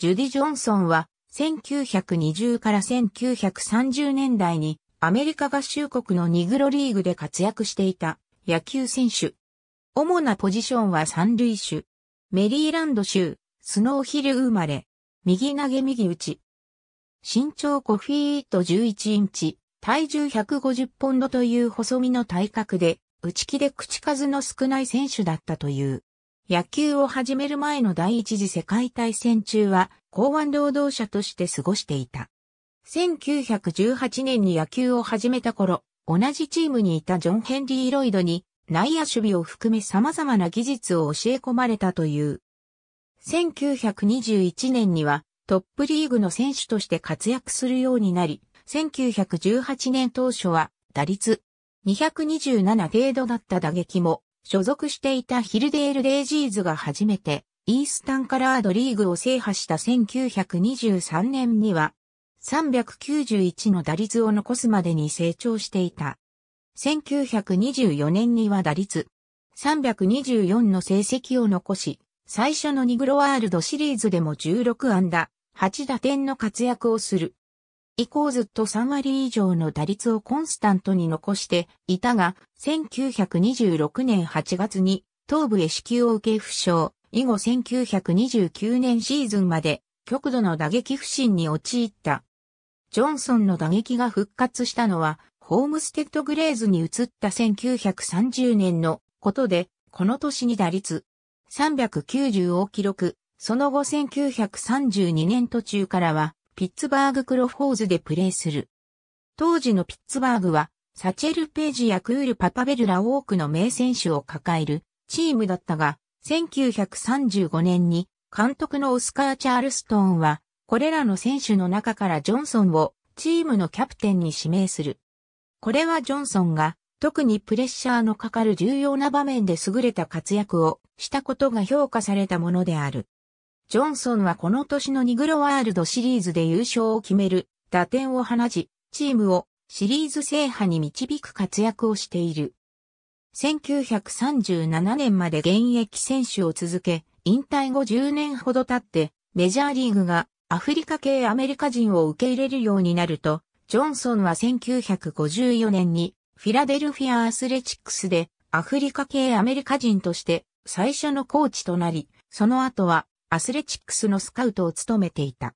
ジュディ・ジョンソンは1920から1930年代にアメリカ合衆国のニグロリーグで活躍していた野球選手。主なポジションは三塁手。メリーランド州、スノーヒル生まれ。右投げ右打ち。身長5フィート11インチ、体重150ポンドという細身の体格で、打ち気で口数の少ない選手だったという。野球を始める前の第一次世界大戦中は港湾労働者として過ごしていた。1918年に野球を始めた頃、同じチームにいたジョン・ヘンリー・ロイドに内野守備を含め様々な技術を教え込まれたという。1921年にはトップリーグの選手として活躍するようになり、1918年当初は打率227程度だった打撃も所属していたヒルデール・レイジーズが初めて、イースタンカラードリーグを制覇した1923年には、391の打率を残すまでに成長していた。1924年には打率324の成績を残し、最初のニグロワールドシリーズでも16安打、8打点の活躍をする。以降ずっと3割以上の打率をコンスタントに残していたが、1926年8月に頭部へ支給を受け負傷、以後1929年シーズンまで極度の打撃不振に陥った。ジョンソンの打撃が復活したのは、ホームステッドグレーズに移った1930年のことで、この年に打率390を記録、その後1932年途中からはピッツバーグクロフォーズでプレーする。当時のピッツバーグは、サチェル・ページやクール・パパベルら多くの名選手を抱えるチームだったが、1935年に監督のオスカー・チャールストーンは、これらの選手の中からジョンソンをチームのキャプテンに指名する。これはジョンソンが特にプレッシャーのかかる重要な場面で優れた活躍をしたことが評価されたものである。ジョンソンはこの年のニグロワールドシリーズで優勝を決める打点を放ち、チームをシリーズ制覇に導く活躍をしている。1937年まで現役選手を続け、引退後10年ほど経って、メジャーリーグがアフリカ系アメリカ人を受け入れるようになると、ジョンソンは1954年にフィラデルフィアアスレチックスでアフリカ系アメリカ人として最初のコーチとなり、その後はアスレチックスのスカウトを務めていた。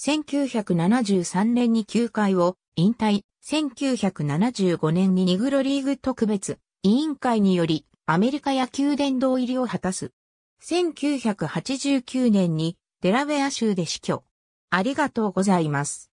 1973年に球界を引退、1975年にニグロリーグ特別委員会によりアメリカ野球殿堂入りを果たす。1989年にデラウェア州で死去。ありがとうございます。